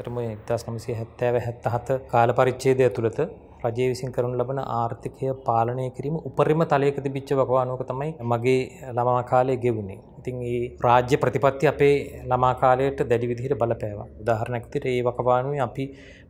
තරම ඉතාස් නමසේ හැත්තෑව හැත්තහත කාල පරිච්චේද ඇතුළත රජය විසින් කරනු ලබන ආර්ථිකය පාලනය කිරීම උපරිම තලයකති බිච්ච වකවානුවක තමයි මගේ ළමා කාලය ගෙවුණේ. ඉතින් ඒ රාජ්‍ය ප්‍රතිපත්ති අපේ ළමා කාලයට දැඩි විදිහට බලපෑවා. උදාහරණයක්තිට ඒ වකවානුවේ අපි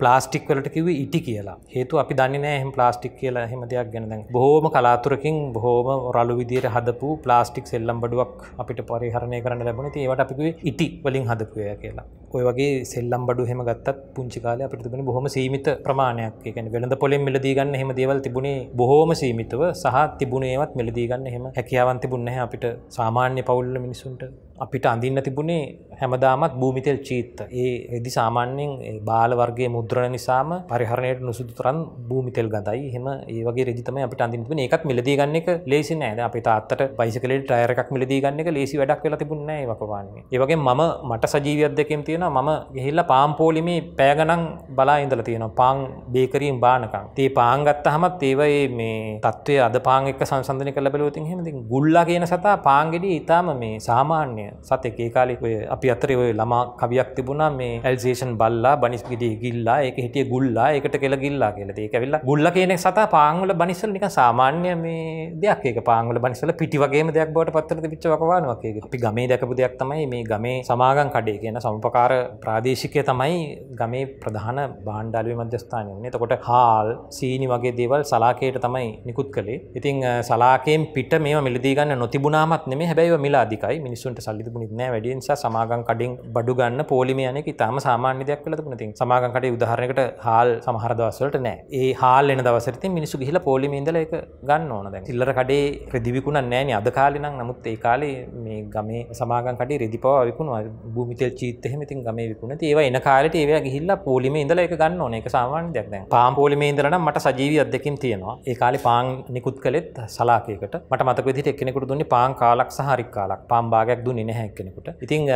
ප්ලාස්ටික් වලට කිව ඉටි කියලා හේතු අපි දන්නේ හම ප්ලාස්ටික් කියලා හෙම දෙයක් ගැනද බොහෝම කලාතුරකින් බොහෝම රලු විදිර හදපු ප්ලාස්ටික් සෙල්ලම් බඩුවක් අපිට පරිහරණය කරන්න ලැබුණ ඒවට අපිේ ඉටි වලින් හදපුය කියලා ඔය වගේ සෙල්ලම් බඩු හෙම ගත්තත් පුංචිකාල අපිට තිබෙන බොහොම සීමිත ප්‍රමාණයක් එකන වෙළඳ පොලෙන් මෙලදීගන්න හෙම දේවල් තිබුණේ බොහෝම සීමිතව සහ තිබුණේවත් මෙලදීගන්න හෙම හැකියාවන් තිබුණහ අපිට සාමාන්‍ය පවුල්ල මිනිසුන්ට අපිට අඳින්න තිබුණේ හැමදාමත් භූමිතෙල් චීත්ත ඒ එදි සාමාන්‍යෙන් බාලවර්ගේ මුද්‍රණ නිසාම පරිහරණයට නුසුදුතරන් භූමිතෙල් ගඳයි හෙම ඒවගේ රෙදිතම අපට අඳින්තුන එකත් මිලදී ගන්න එක ලේසි නෑද අපි තාත්තට පයිසකල ටයර එකක් මිලදී ගන්න එක ලේසි වැඩක් වෙලා තිබුණ වකවාන්නේ ඒවගේ මම මට සජීවියත් දෙකෙන් තියෙන මම ගෙහිල්ල පාම්පෝලිමේ පෑගනන් බලා ඉඳල තියෙන පාං බේකරීම් බානකං තේ පාංගත්ත හමත් ඒවයි මේ තත්වය අද පාං එක් සංසන්ධනය කළ බලවතින් හෙමති ගුල්ලා කියන සතා පාංගෙඩි ඉතාම මේ සාමාන්‍ය සතෙක් ඒ කාලේ ඔය අපි අතරේ ඔය ළමා කවියක් තිබුණා මේ ඇල්සේෂන් බල්ලා බනිස් ගෙඩිය ගිල්ලා ඒක හිටිය ගුල්ලා ඒකට කෙල ගිල්ලා කියලා. ඒක ඇවිල්ලා ගුල්ලා කියන එක සතා පාන් වල බනිස්සල නිකන් සාමාන්‍ය මේ දෙයක් ඒක පාන් වල බනිස්සල පිටි වගේම දෙයක් බවට පත් වෙලා තිබිච්ච වකවානුවක් ඒක. අපි ගමේ දැකපු දෙයක් තමයි මේ ගමේ සමාගම් කඩේ කියන සමුපකාර ප්‍රාදේශිකය තමයි ගමේ ප්‍රධාන භාණ්ඩාලුවේ මධ්‍යස්ථානය වුණේ. එතකොට හාල්, සීනි වගේ දේවල් සලාකේට තමයි නිකුත් කළේ. ඉතින් සලාකයෙන් පිට මේවා මිලදී ගන්න නොතිබුණාමත් නෙමෙයි හැබැයි ඒවා මිල අධිකයි. මිනිස්සුන්ට සල්ලි සල්ලිතිබුණ නෑ වැඩිය නිසා සමාගම් කඩින් බඩු ගන්න පොලිමයනෙක ඉතාම සාමාන්‍ය දෙයක් කළ තිබුණ තින් සමාගම් කඩේ උදාහරණයකට හාල් සමහර දවස්වලට නෑ ඒ හාල් එන දවසට ඉතින් මිනිස්සු ගිහිලා පොලිමේ ඉඳලා ඒක ගන්න ඕන දැන් සිල්ලර කඩේ රෙදි විකුණන්නේ නෑනේ අද කාලේ නම් නමුත් ඒ කාලේ මේ ගමේ සමාගම් කඩේ රෙදි පවා විකුණනවා භූමි තෙල් චීත් එහෙම ඉතින් ගමේ විකුණන ඒවා එන කාලේට ඒවා ගිහිල්ලා පොලිමේ ඉඳලා ඒක ගන්න ඕන ඒක සාමාන්‍ය දෙයක් දැන් පාම් පොලිමේ ඉඳලා නම් මට සජීවී අද්දකින් තියෙනවා ඒ කාලේ පාන් නිකුත් කළෙත් සලාකයකට මට මතක විදිහට එක්කෙනෙකුට දුන්නේ පාන් කාලක් සහ හරි කාලක් පාන් භාගයක් දුන්නේ නැහැ කෙනෙකුට ඉතින්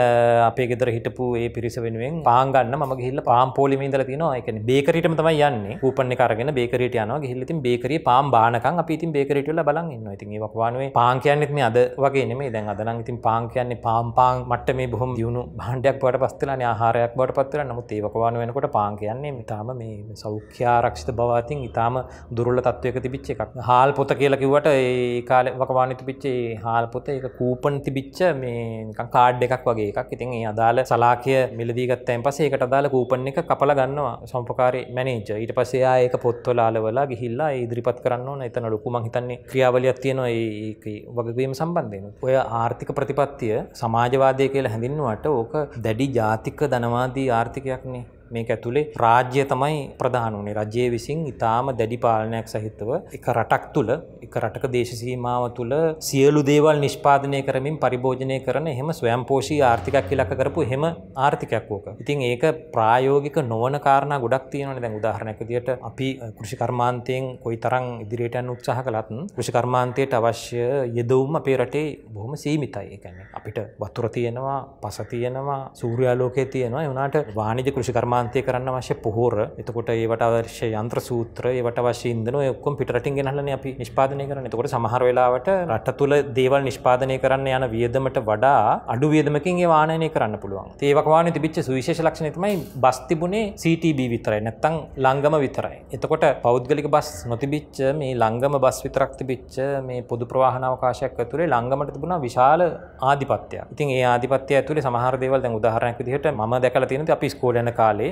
අපේ ගෙදර හිටපු ඒ පිරිස වෙනුවෙන් පාගන්න ම ගිල්ල පාම් පෝලිමින්දල තිනවා එකන බේකරටම තම යන්නේ ූපන කරගෙන බේකරට යන ගිල්ලතින් බේකරී පාම් බානකන් අපි ඉතින් බේකරටල බලන් ඉන්න ඉතින් ඒවක්වානුවේ පාංකයන්නෙත් මේ අද වගේ නෙමේ දැන් අදනං ඉතින් පාංකයන්නේ පාම් පාන් මට්ට මේ බොහොම දියුණු බාණ්ඩයක් බට පස්සලන ආහාරයක් බට පත්තර නමුත් ඒවකවාන වෙනකොට පාංකයන්නේ ඉතාම මේ සෞඛ්‍යාරක්ෂිත බවාතින් ඉතාම දුරල තත්වයක තිබිච්ච එකක් හාල් පොත කියලකිවට ඒ කාල වකවානතු පිච්චේ හාල් පොත එක කූපන් තිබිච්ච මේ කාඩ් එකක් වගේ එකක් ඉතින් ඒ අදාළ සලාකය මිලදීගත්තයන් පසේ එකට අදාළ කූපන් එක කපල ගන්නවා සම්පකාර මැනේජ ඊට පසයා ඒක පොත්වලාලවලා ගිහිල්ලා ඉදිරිපත් කරන්න එතන ලොකුම හිතන්නේ ක්‍රියාවලයක් තියෙනවා ඒ වගවීම සම්බන්ධයෙන් ඔය ආර්ථික ප්‍රතිපත්තිය සමාජවාදය කියලා හැඳින්නුවට ඕක දැඩි ජාතික ධනවාදී ආර්ථිකයක්නේ මේක ඇතුළේ රාජ්‍ය තමයි ප්‍රධාන වනේ රජයේ විසින් ඉතාම දැඩි පාලනයක් සහිතව එක රටක් තුළ එක රටක දේශසීමාව තුළ සියලු දේවල් නිෂ්පාදනය කරමින් පරිභෝජනය කරන එහෙම ස්වයම්පෝෂී ආර්ථිකක් ඉලක්ක කරපු හෙම ආර්ථිකයක් වෝක. ඉතින් ඒක ප්‍රායෝගික නොවන කාරණ ගොඩක් තියෙනවන දැන් උදාහරණයක් දිට අපි කෘෂිකර්මාන්තයෙන් කොයි තරං ඉදිරියටයන් උත්සාහ කළත්න් කෘෂිකර්මාන්තයට අවශ්‍ය යෙදවුම් අපේ රටේ බොහොම සීමිතයි එකන්නේ අපිට වතුර තියෙනවා පස තියෙනවා සූර්යාලෝකය තියෙනවා එවනාට වානිජ කෘෂිකර්මාන්ත ක්‍රාන්තිය කරන්න වශ්‍ය පොහෝර එතකොට ඒවට අවශ්‍ය යන්ත්‍ර සූත්‍ර ඒවට වශීන්දන ඔක්කොම පිටරටින් ගෙනහලන අපි නිෂ්පාදනය කරන එතකොට සමහර වෙලාවට රට තුළ දේවල් නිෂ්පාදනය කරන්න යන වියදමට වඩා අඩු වියදමකින් ඒ වානනය කරන්න පුළුවන් ඒවකවාන තිබිච්ච සුවිශේෂ ලක්ෂණ තමයි බස් තිබුණේ CTB විතරයි නැත්තං ලංගම විතරයි එතකොට පෞද්ගලික බස් නොතිබිච්ච මේ ලංගම බස් විතරක් තිබිච්ච මේ පොදු ප්‍රවාහනාවකාශයක් ඇතුළේ ලංගමට තිබුණා විශාල ආධිපත්‍යයක් ඉතින් ඒ ආධිපත්‍යය ඇතුළේ සමහර දේවල් දැන් උදාහරණයක් විදිහට මම දැකලා තියෙනවා අපි ස්කෝලේ යන කාලේ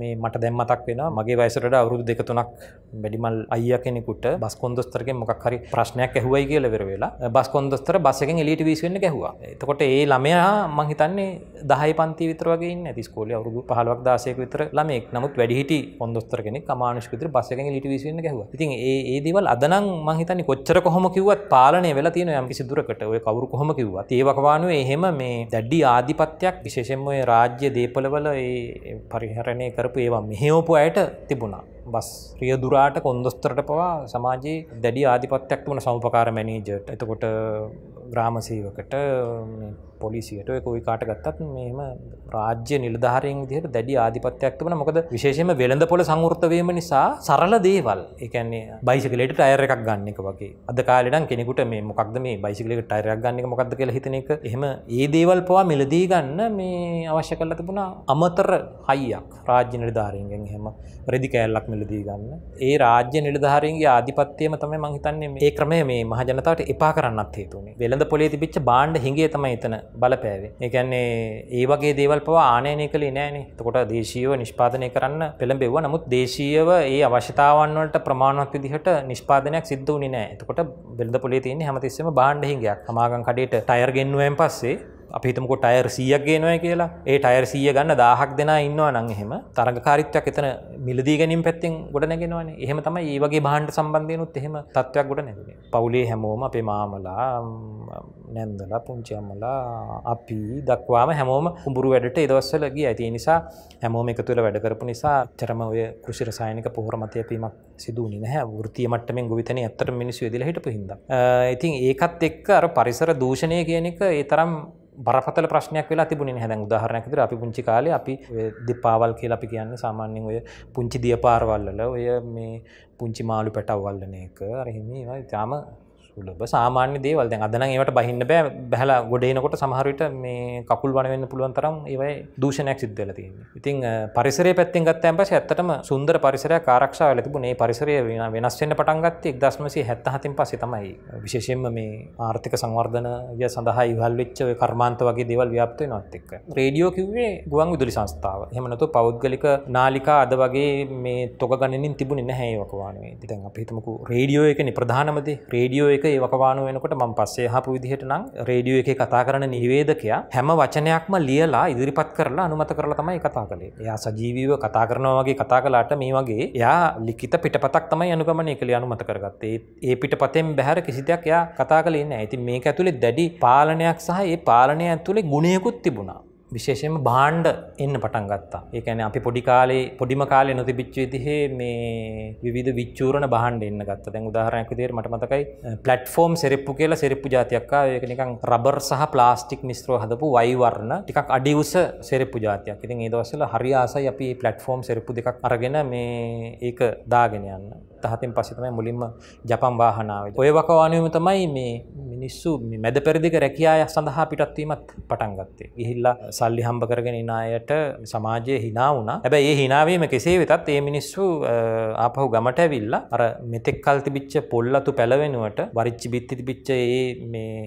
මේ මට දැම් මතක් වෙන මගේ වයිසරට අවුරුදු දෙක තුනක් වැඩිමල් අය කෙනෙකුට බස් කොන්දස්තරක මොකක් හරි ප්‍රශ්නයක් ඇහුවයි කියල වෙර වෙලා බස් කොන්දස්තර බස්සකින් එලිට විස්වෙන්න ගැහවා එතකොට ඒ ළමයා මංහිතන්නේ දහයි පන්ති විතරගේ ඇතිස්කෝල අවරුදු පහලක් දාසයක විතර ළමෙක් නමුත් වැඩිහිටි කොන්දස්තර කෙනෙක් මානුෂකතර බස්සකින් ලිට විස්වෙන්න ගැහව ඉතින් ඒ දේවල් අදනම් මහිතනි කොච්චර කොහොම කිවත් පාලනය වෙලා තියෙන යම්කි සිදුරකට ඔය කවරු කොහොම කිවත් ඒවකවානුව එහෙම මේ දැඩ්ඩි ආධිපත්යක් විශේෂෙන්ම රාජ්‍ය දේපලවල ඒ පරිහරණය කරපු ඒවා මෙහෙෝපු අයට තිබුණා බස් රිය දුරාට කොන්දොස්තරට පවා සමාජයේ දැඩි ආධිපත්යක් වන සම්පකාර මැනීජට එතකොට ග්‍රාමසීවකට පොලිසියට කොයි කාට ගත්තත් මෙම රාජ්‍ය නිලධාරයෙන් දිහට දැඩි ආධිපත්යක් තිබන මොකද විශේෂම වෙළඳ පොල සංෘර්තවීම නිසා සරල දේවල් එකන්නේ බයිසිකලට ටයර එකක් ගන්න එක වගේ අද කාලෙනම් කෙනෙකුට මේ මොකක්ද මේ බයිසිකලට ටයරයක් ගන්න මොකක්ද කියලා හිතන එක එහෙම ඒ දේවල් පවා මිලදී ගන්න මේ අවශ්‍ය කරලා තිබුණ අමතර හයියක් රාජ්‍ය නිලධාරීන්ගෙන් හෙම රෙදි කෑල්ලක් මිලදී ගන්න ඒ රාජ්‍ය නිලධාරීන්ගේ ආධිපත්‍යයම තමයි මංහිතන්නේ ඒ ක්‍රමය මේ මහජනතාවට එපා කරන්නත් හේතුනේ වෙළ වෙළඳ පොලේ තිබිච්ච බාණ්ඩ හිගේ තමයි එතන බලපෑවේ. ඒකන්නේ ඒ වගේ දේවල් පවා ආනයනය කළේ නෑනේ තකොට දේශීව නිෂ්පාදනය කරන්න පෙළඹෙව නමුත් දේශීව ඒ අවශ්‍යතාවන් වලට ප්‍රමාණවත් විදිහට නිෂ්පාදනයක් සිද්ධ වුණේ නෑ. එතකොට වෙළඳ පොලේ තියෙන්නේ හැමතිස්සෙම බාණ්ඩ හිඟයක්. හමාගම් කඩේට ටයර් ගෙන්නුවෙන් පස්සේ අපිතමක ටයර් සියක් ගේනොය කියලා ඒ ටයර් සිය ගන්න දාහක් දෙෙන ඉන්නවා නං එහෙම තරගකාරිත්වයක් එතන මිලදී ගැනින් පැත්තෙන් ගොඩනැගෙනවාන එහෙම තම ඒවගේ බහන්ට සම්බන්ධයනුත් එහෙම තත්වයක් ගොඩ නැගෙන පවුලේ හැමෝම අපේ මාමලා නැන්දලා පුංචියම්මලා අපි දක්වාම හැමෝම කුඹුරු වැඩට එදවස්සල ගිය ඇති නිසා හැමෝම එක තුළ වැඩකරපු නිසා චරම ඔය කෘෂිරසායනික පොහරමතයපීමක් සිදුවනි නැහැ ෘතිය මට්ටමෙන් ගොවිතන ඇතර මිනිස්සු වෙදිල හිටපු හිද ඉතින් ඒකත් එක්ක අර පරිසර දූෂණය කියන එක ඒ තරම් බරපතල ප්‍රශ්නයක් වෙලා තිබුණ හැදැ උදාහරණයක් විදිහට අපි පුංචි කාලේ අපි දෙපාවල් කියලා අපි කියන්නේ සාමාන්‍යයෙන් ඔය පුංචි දියපාරවල් වල ඔය මේ පුංචි මාළු පැටවල් වලන එක අර එහෙම ඒවා තාම පුළුව සාමාන්‍ය දේවල් දැන් අදන ඒවට බහින්න බෑ බැහලා ගොඩේනකොට සමහරවිට මේ කකුල් වනවෙන්න පුළුවන් තරම් ඒවයි දූෂණයක් සිද්ධල තියන්න ඉතින් පරිසරය පැත්තින් ගත් ඇම්පස ඇත්තටම සුන්දර පරිසරය කාරක්ෂාව ලතිබු මේ පරිසරය වෙන වෙනස්වෙන්න පටන්ගත් එක්දස්මසි හැත්තහතින් පසි තමයි විශේෂෙන්ම මේ ආර්ථික සංවර්ධනය සඳහා ඉවල් වෙච්ච කර්මාන්ත වගේ දේවල් ව්‍යාප්තය නොත් එක් රේඩියෝ කිවේ ගුවන් විදුලි සංස්ථාව හෙමනතු පෞද්ගලික නාලිකා අද වගේ මේ තොක ගණනින් තිබුණ නැහැවකවානේ තිතන් අපිතමකු රේඩියෝ එකනි ප්‍රධානමති රේඩියෝ එක අතීතයේ වකවානුව වෙනකොට මම පස්සේ අහපු විදිහට නම් රේඩියෝ එකේ කතා කරන නිවේදකයා හැම වචනයක්ම ලියලා ඉදිරිපත් කරලා අනුමත කරලා තමයි කතා කළේ. එයා සජීවීව කතා කරනවා වගේ කතා කළාට මේ වගේ එයා ලිඛිත පිටපතක් තමයි අනුගමනය කළේ අනුමත කරගත්තේ. ඒ පිටපතෙන් බැහැර කිසි දෙයක් එයා කතා කළේ නැහැ. ඉතින් මේක ඇතුලේ දැඩි පාලනයක් සහ ඒ පාලනය ඇතුලේ ගුණයකුත් තිබුණා. විශේෂයෙන්ම බාණ්ඩ එන්න පටන් ගත්තා ඒකැන අපි පොඩි කාලේ පොඩිම කාලේ නොති බිච්චවිතිහේ මේ විධ විච්චූරණ බහන්ඩ එන්න ගත්ත දැන් උදාහරණයක් විදිර මට මතකයි පලට්ෆෝර්ම් සෙරප්පු කියලා සෙරප්පු ජාතියක්කා ඒක නිකං රබර් සහ ප්ලාස්ටික් මිස්ත්‍රව හදපු වයිවර්ණ ටිකක් අඩිවස සෙරප්පු ජාතියක් ඉතින් ඒ දවසල හරියාසයි අපි පලට්ෆෝර්ම් සෙරප්පු දෙකක් අරගෙන මේ ඒක දාගෙන යන්න දහතෙන් පස්සේ තමයි මුලින්ම ජපන් වාහනාවේ. ඔය වකවානුවම තමයි මේ මිනිස්සු මැද පෙරදිග රැකියාය සඳහා පිටත්වීමත් පටන් ගත්තේ. ගිහිල්ලා සල්ලි හම්බ කරගෙන ඉන අයට සමාජයේ hina වුණා. හැබැයි ඒ hina වීම කෙසේ වෙතත් මේ මිනිස්සු ආපහු ගමට ඇවිල්ලා අර මෙතෙක් කල් තිබිච්ච පොල්ලතු පැල වෙනුවට වරිච්ච බිත්ති තිබිච්ච ඒ මේ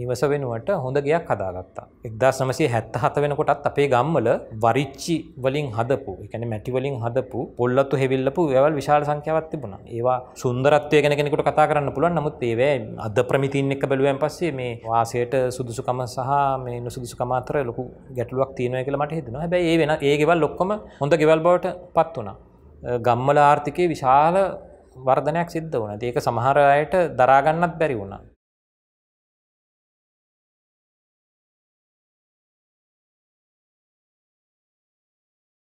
නිවස වෙනුවට හොඳ ගෙයක් හදාගත්තා. 1977 වෙනකොටත් අපේ ගම්වල වරිච්චි වලින් හදපු, ඒ කියන්නේ මැටි වලින් හදපු පොල්ලතු හැවිල්ලපු ඒවල් විශාල සංඛ්‍යාවක් තිබුණා. තියෙනවා ඒවා සුන්දරත්වය ගැන කෙනෙකුට කතා කරන්න පුළුවන් නමුත් ඒවැ අද ප්‍රමිතින් එක්ක බැලුවෙන් පස්සේ මේ වාසයට සුදුසුකම සහ මේ නුසුදුසුකම අතර ලොකු ගැටලුවක් තියෙනවා කියලා මට හිතෙනවා හැබැයි ඒ වෙන ඒ ගෙවල් ඔක්කොම හොඳ ගෙවල් බවට පත් වුණා ගම්මල ආර්ථිකයේ විශාල වර්ධනයක් සිද්ධ වුණ ඒක සමහරයට දරාගන්නත් බැරි වුණා